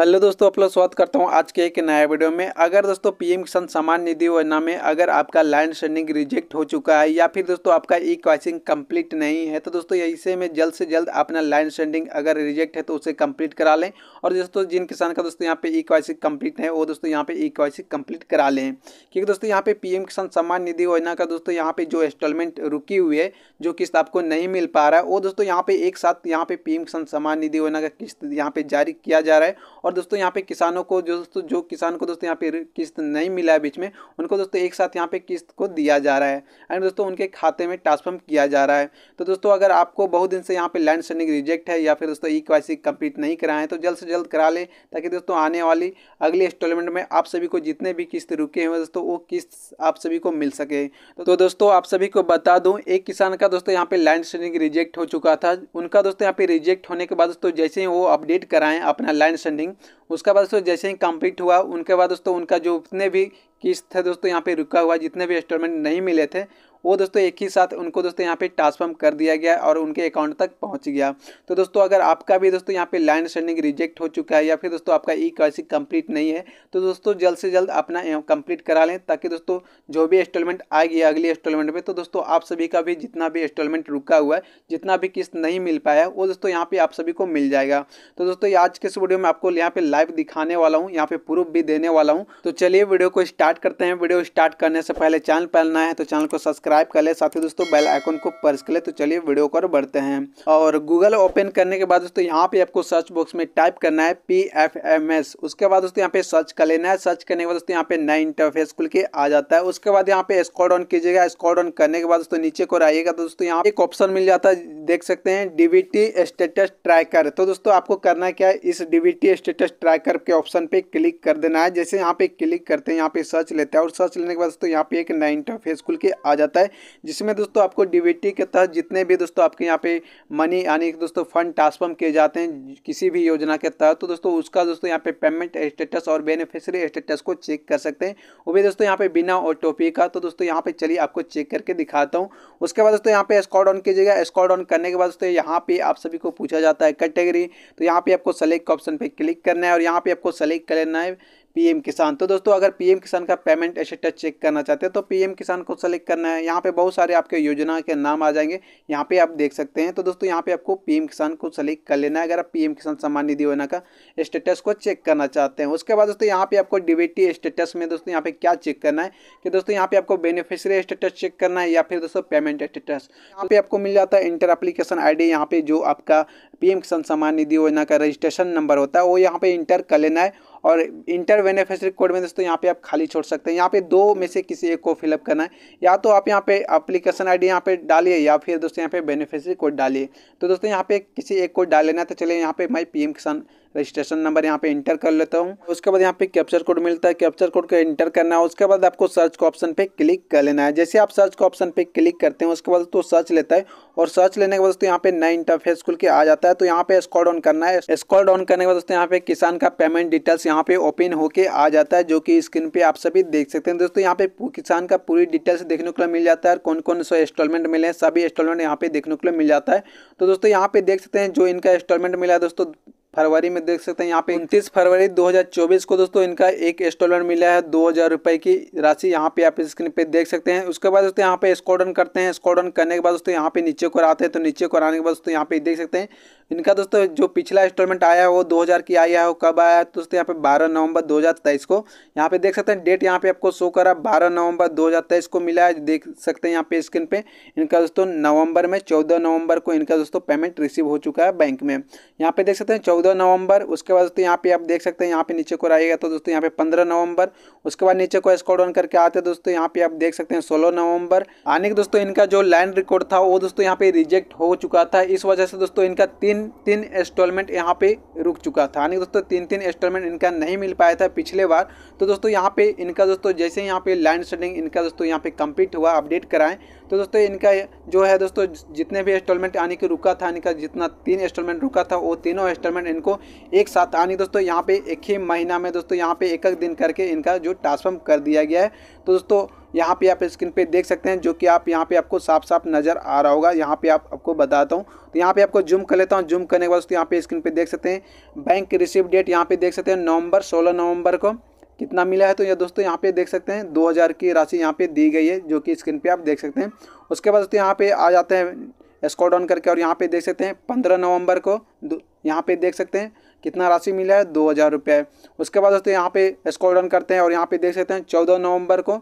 hello दोस्तों आप लोग स्वागत करता हूँ आज के एक नया वीडियो में अगर दोस्तों पीएम किसान सम्मान निधि योजना में अगर आपका लैंड सेंडिंग रिजेक्ट हो चुका है या फिर दोस्तों आपका ई क्वाइसिंग कंप्लीट नहीं है तो दोस्तों इसे में जल्द से जल्द अपना लैंड सेंडिंग अगर रिजेक्ट है तो उसे कंप्लीट करा लें और दोस्तों जिन किसान का दोस्तों यहाँ पे ई क्वाइसिंग कंप्लीट है वो दोस्तों यहाँ पे ई क्वाइसिंग कंप्लीट करा लें क्योंकि दोस्तों यहाँ पे पीएम किसान सम्मान निधि योजना का दोस्तों यहाँ पे जो इंस्टॉलमेंट रुकी हुई है जो किस्त आपको नहीं मिल पा रहा है वो दोस्तों यहाँ पे एक साथ यहाँ पे पीएम किसान सम्मान निधि योजना का किस्त यहाँ पे जारी किया जा रहा है और दोस्तों यहाँ पे किसानों को जो दोस्तों जो किसान को दोस्तों यहाँ पे किस्त नहीं मिला है बीच में उनको दोस्तों एक साथ यहाँ पे किस्त को दिया जा रहा है एंड दोस्तों उनके खाते में ट्रांसफर्म किया जा रहा है तो दोस्तों अगर आपको बहुत दिन से यहाँ पे लैंड सेंडिंग रिजेक्ट है या फिर दोस्तों ई क्वासी कंप्लीट नहीं कराए तो जल्द से जल्द करा लें ताकि दोस्तों आने वाली अगली इंस्टॉलमेंट में आप सभी को जितने भी किस्त रुके हुए दोस्तों वो किस्त आप सभी को मिल सके तो दोस्तों आप सभी को बता दूँ एक किसान का दोस्तों यहाँ पे लैंड सेंडिंग रिजेक्ट हो चुका था उनका दोस्तों यहाँ पे रिजेक्ट होने के बाद दोस्तों जैसे ही वो अपडेट कराएं अपना लैंड सेंडिंग उसके बाद दोस्तों जैसे ही कंप्लीट हुआ उनके बाद दोस्तों उनका जो जितने भी किस्त थे दोस्तों यहाँ पे रुका हुआ जितने भी इंस्टॉलमेंट नहीं मिले थे वो दोस्तों एक ही साथ उनको दोस्तों यहाँ पे ट्रांसफॉर्म कर दिया गया और उनके अकाउंट तक पहुँच गया तो दोस्तों अगर आपका भी दोस्तों यहाँ पे लाइन सेंडिंग रिजेक्ट हो चुका है या फिर दोस्तों आपका ई कर्सी कंप्लीट नहीं है तो दोस्तों जल्द से जल्द अपना कंप्लीट करा लें ताकि दोस्तों जो भी इंस्टॉलमेंट आएगी अगले अगली इंस्टॉलमेंट में तो दोस्तों आप सभी का भी जितना भी इंस्टॉलमेंट रुका हुआ है जितना भी किस्त नहीं मिल पाया वो दोस्तों यहाँ पे आप सभी को मिल जाएगा तो दोस्तों आज के इस वीडियो में आपको यहाँ पर लाइव दिखाने वाला हूँ यहाँ पर प्रूफ भी देने वाला हूँ तो चलिए वीडियो को स्टार्ट करते हैं वीडियो स्टार्ट करने से पहले चैनल पर है तो चैनल को सब्सक्राइब सब्सक्राइब कर ले साथ ही दोस्तों बेल आइकन को प्रेस कर ले तो चलिए वीडियो को बढ़ते हैं और गूगल ओपन करने के बाद दोस्तों यहाँ पे आपको सर्च बॉक्स में टाइप करना है पी एफ एम एस उसके बाद दोस्तों यहाँ पे सर्च कर लेना है सर्च करने के बाद दोस्तों यहाँ पे नया इंटरफेस खुल के आ जाता है उसके बाद यहाँ पे स्कॉड ऑन कीजिएगा स्कॉड ऑन करने के बाद दोस्तों नीचे को आइएगा तो दोस्तों यहाँ एक ऑप्शन मिल जाता है देख सकते हैं डीबीटी स्टेटस ट्रैकर तो दोस्तों आपको करना क्या है इस डीबीटी स्टेटस ट्रैकर के ऑप्शन पे क्लिक कर देना है जैसे यहाँ पे क्लिक करते हैं यहाँ पे सर्च लेते हैं और सर्च लेने के बाद दोस्तों यहाँ पे एक नया इंटरफेस खुल के आ जाता है होता है जिसमें दोस्तों आपको डीबीटी के तहत जितने भी दोस्तों आपके यहाँ पे मनी यानी कि दोस्तों फंड ट्रांसफर किए जाते हैं किसी भी योजना के तहत तो दोस्तों उसका दोस्तों यहाँ पे पेमेंट स्टेटस और बेनिफिशरी स्टेटस को चेक कर सकते हैं वो भी दोस्तों यहाँ पे बिना ओ का तो दोस्तों यहाँ पे चलिए आपको चेक करके दिखाता हूँ उसके बाद दोस्तों यहाँ पे स्कॉड ऑन कीजिएगा स्कॉड ऑन करने के बाद दोस्तों यहाँ पे आप सभी को पूछा जाता है कैटेगरी तो यहाँ पे आपको सेलेक्ट ऑप्शन पर क्लिक करना है और यहाँ पे आपको सेलेक्ट करना है पीएम किसान तो दोस्तों अगर पीएम किसान का पेमेंट स्टेटस चेक करना चाहते हैं तो पीएम किसान को सेलेक्ट करना है यहाँ पे बहुत सारे आपके योजना के नाम आ जाएंगे यहाँ पे आप देख सकते हैं तो दोस्तों यहाँ पे आपको पीएम किसान को सेलेक्ट कर लेना है अगर आप पीएम किसान सम्मान निधि योजना का स्टेटस को चेक करना चाहते हैं उसके बाद दोस्तों यहाँ पे आपको डीबीटी स्टेटस में दोस्तों यहाँ पे क्या चेक करना है कि दोस्तों यहाँ पे आपको बेनिफिशरी स्टेटस चेक करना है या फिर दोस्तों पेमेंट स्टेटस यहाँ पे आपको मिल जाता है इंटर एप्लीकेशन आई डी यहाँ पे जो आपका पीएम किसान सम्मान निधि योजना का रजिस्ट्रेशन नंबर होता है वो यहाँ पे इंटर कर लेना है और इंटर बेनिफिशरी कोड में दोस्तों यहाँ पे आप खाली छोड़ सकते हैं यहाँ पे दो में से किसी एक को फिलअप करना है या तो आप यहाँ पे आई आईडी यहाँ पे डालिए या फिर दोस्तों यहाँ पे बेनिफिशरी कोड डालिए तो दोस्तों यहाँ पे किसी एक कोड डाल लेना तो चलिए यहाँ पे my PM Kisan registration number यहाँ पे इंटर कर लेता हूँ उसके बाद यहाँ पे कैप्चर कोड मिलता है कैप्चर कोड को इंटर करना है उसके बाद आपको सर्च का ऑप्शन पे क्लिक कर लेना है जैसे आप सर्च का ऑप्शन पे क्लिक करते हैं उसके बाद तो सर्च लेता है और सर्च लेने के बाद दोस्तों यहाँ पे नया इंटरफेस खुल के आ जाता है तो यहाँ पे स्कॉड ऑन करना है स्कॉड ऑन करने के बाद दोस्तों यहाँ पे किसान का पेमेंट डिटेल्स यहाँ पे ओपन होके आ जाता है जो कि स्क्रीन पे आप सभी देख सकते हैं दोस्तों यहाँ पे किसान का पूरी डिटेल्स देखने को मिल जाता है कौन कौन सा इंस्टॉलमेंट मिले हैं सभी इंस्टॉलमेंट यहाँ पे देखने को मिल जाता है तो दोस्तों यहाँ पे देख सकते हैं जो इनका इंस्टॉलमेंट मिला है दोस्तों फरवरी में देख सकते हैं यहाँ पे उनतीस फरवरी 2024 को दोस्तों इनका एक इंस्टॉलमेंट मिला है दो हज़ार रुपये की राशि यहाँ पे आप स्क्रीन पे देख सकते हैं उसके बाद दोस्तों यहाँ पे स्कॉडन करते हैं स्कॉडन करने के बाद दोस्तों यहाँ पे नीचे को आते हैं तो नीचे को आने के बाद दोस्तों यहाँ पे देख सकते हैं इनका दोस्तों जो पिछला इंस्टॉलमेंट आया है वो 2000 की आया है वो कब आया है दोस्तों यहाँ पे 12 नवंबर 2023 को यहाँ पे देख सकते हैं डेट यहाँ पे आपको शो करा 12 नवंबर 2023 को मिला है देख सकते हैं यहाँ पे स्क्रीन पे इनका दोस्तों नवंबर में 14 नवंबर को इनका दोस्तों पेमेंट रिसीव हो चुका है बैंक में यहाँ पे देख सकते हैं चौदह नवंबर उसके बाद दोस्तों यहाँ पे आप देख सकते हैं यहाँ पे नीचे को आएगा तो दोस्तों यहाँ पे पंद्रह नवंबर उसके बाद नीचे को स्कॉड ऑन करके आते दोस्तों यहाँ पे आप देख सकते हैं सोलह नवंबर आने के दोस्तों इनका जो लैंड रिकॉर्ड था वो दोस्तों यहाँ पे रिजेक्ट हो चुका था इस वजह से दोस्तों इनका तीन तीन तीन इंस्टॉलमेंट यहाँ पे रुक चुका था यानी दोस्तों तीन तीन इंस्टॉलमेंट इनका नहीं मिल पाया था पिछले बार तो दोस्तों यहाँ पे इनका दोस्तों जैसे यहाँ पे लाइन स्टडिंग इनका दोस्तों यहाँ पे कंप्लीट हुआ अपडेट कराएं तो दोस्तों इनका जो है दोस्तों जितने भी इंस्टॉलमेंट आने के रुका था इनका जितना तीन इंस्टॉलमेंट रुका था वो तीनों इंस्टॉलमेंट इनको एक साथ यानी दोस्तों यहाँ पे एक ही महीना में दोस्तों यहाँ पे एक एक दिन करके इनका जो ट्रांसफॉर्म कर दिया गया है तो दोस्तों यहाँ पे आप स्क्रीन पे देख सकते हैं जो कि आप यहाँ पे आपको साफ साफ नज़र आ रहा होगा यहाँ पे आप आपको बताता हूँ तो यहाँ पे आपको जूम कर लेता हूँ जूम करने के बाद तो यहाँ पे स्क्रीन पे देख सकते हैं बैंक रिसीव डेट यहाँ पे देख सकते हैं नवंबर 16 नवंबर को कितना मिला है तो ये दोस्तों यहाँ पे देख सकते हैं दो की राशि यहाँ पर दी गई है जो कि स्क्रीन पर आप देख सकते हैं उसके बाद दोस्तों यहाँ पर आ जाते हैं स्कॉट ऑन करके और यहाँ पे देख सकते हैं पंद्रह नवंबर को यहाँ पर देख सकते हैं कितना राशि मिला है दो हज़ार रुपये उसके बाद दोस्तों यहाँ पे स्कॉल डाउन करते हैं और यहाँ पे देख सकते हैं चौदह नवंबर को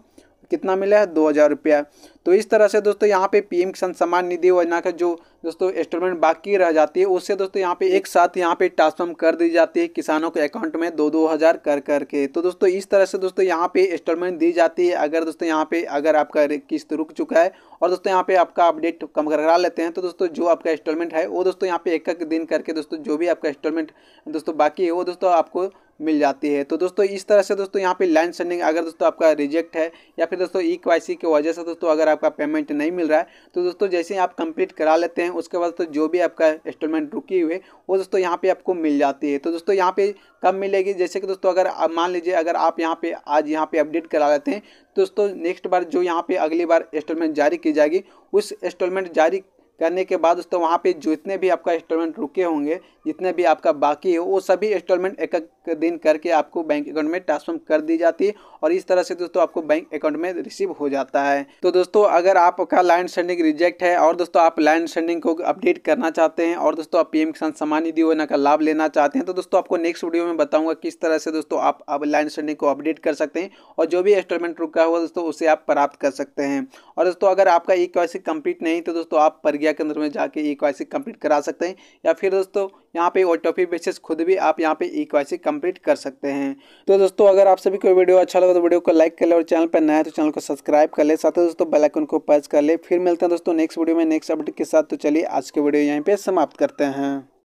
कितना मिला है दो हज़ार रुपया तो इस तरह से दोस्तों यहाँ पे पीएम किसान सम्मान निधि योजना का जो दोस्तों इंस्टॉलमेंट बाकी रह जाती है उससे दोस्तों यहाँ पे एक साथ यहाँ पे ट्रांसफॉर्म कर दी जाती है किसानों के अकाउंट में दो दो हज़ार कर कर के तो दोस्तों इस तरह से दोस्तों यहाँ पे इंस्टॉलमेंट दी जाती है अगर दोस्तों यहाँ पे अगर आपका किस्त रुक चुका है और दोस्तों यहाँ पे आपका अपडेट कम करा लेते हैं तो दोस्तों जो आपका इंस्टॉलमेंट है वो दोस्तों यहाँ पे एक एक दिन करके दोस्तों जो भी आपका इंस्टॉलमेंट दोस्तों बाकी है वो दोस्तों आपको मिल जाती है तो दोस्तों इस तरह से दोस्तों यहाँ पे लैंड सेंडिंग अगर दोस्तों आपका रिजेक्ट है या फिर दोस्तों ई सी की वजह से दोस्तों अगर आपका पेमेंट नहीं मिल रहा है तो दोस्तों जैसे ही आप कंप्लीट करा लेते हैं उसके बाद तो जो भी आपका इंस्टॉलमेंट रुकी हुई वो दोस्तों यहाँ पे आपको मिल जाती है तो दोस्तों यहाँ पे कब मिलेगी जैसे कि दोस्तों अगर मान लीजिए अगर आप यहाँ पे आज यहाँ पे अपडेट करा लेते हैं तो दोस्तों नेक्स्ट बार जो यहाँ पे अगली बार इंस्टॉलमेंट जारी की जाएगी उस इंस्टॉलमेंट जारी करने के बाद दोस्तों वहाँ पे जितने भी आपका इंस्टॉलमेंट रुके होंगे जितने भी आपका बाकी हो वो सभी इंस्टॉलमेंट एक एक दिन करके आपको बैंक अकाउंट में ट्रांसफर कर दी जाती है और इस तरह से दोस्तों आपको बैंक अकाउंट में रिसीव हो जाता है तो दोस्तों अगर आपका लैंड सेंडिंग रिजेक्ट है और दोस्तों आप लैंड सेंडिंग को अपडेट करना चाहते हैं और दोस्तों आप एम किसान सम्मान निधि योजना का लाभ लेना चाहते हैं तो दोस्तों आपको नेक्स्ट वीडियो में बताऊँगा किस तरह से दोस्तों आप अब लैंड सेंडिंग को अपडेट कर सकते हैं और जो भी इंस्टॉलमेंट रुका हुआ दोस्तों उसे आप प्राप्त कर सकते हैं और दोस्तों अगर आपका ई कंप्लीट नहीं तो दोस्तों आप पर प्रक्रिया के अंदर में जाके ई क्वाइसी कंप्लीट करा सकते हैं या फिर दोस्तों यहाँ पे ओ बेसिस खुद भी आप यहाँ पे ई क्वाइसी कंप्लीट कर सकते हैं तो दोस्तों अगर आप सभी को वीडियो अच्छा लगा तो वीडियो को लाइक कर ले और चैनल पर नया तो चैनल को सब्सक्राइब कर ले साथ ही दोस्तों बेलाइकन को प्रेस कर ले फिर मिलते हैं दोस्तों नेक्स्ट वीडियो में नेक्स्ट अपडेट के साथ तो चलिए आज के वीडियो यहीं पर समाप्त करते हैं